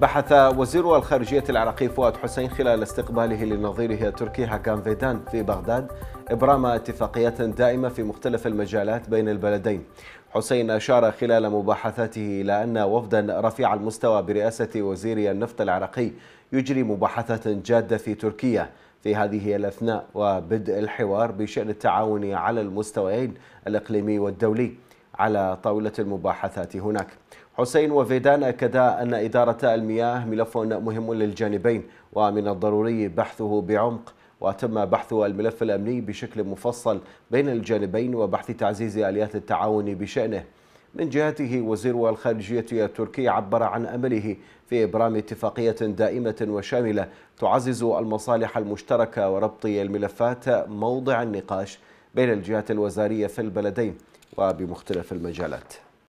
بحث وزير الخارجية العراقي فؤاد حسين خلال استقباله لنظيره التركي هاكان فيدان في بغداد إبرام اتفاقيات دائمة في مختلف المجالات بين البلدين حسين أشار خلال مباحثاته إلى أن وفدا رفيع المستوى برئاسة وزير النفط العراقي يجري مباحثات جادة في تركيا في هذه الأثناء وبدء الحوار بشأن التعاون على المستويين الإقليمي والدولي على طاولة المباحثات هناك حسين وفيدان أكدا أن إدارة المياه ملف مهم للجانبين ومن الضروري بحثه بعمق وتم بحث الملف الأمني بشكل مفصل بين الجانبين وبحث تعزيز آليات التعاون بشأنه من جهته وزير الخارجية التركي عبر عن أمله في إبرام اتفاقية دائمة وشاملة تعزز المصالح المشتركة وربط الملفات موضع النقاش بين الجهات الوزارية في البلدين وبمختلف المجالات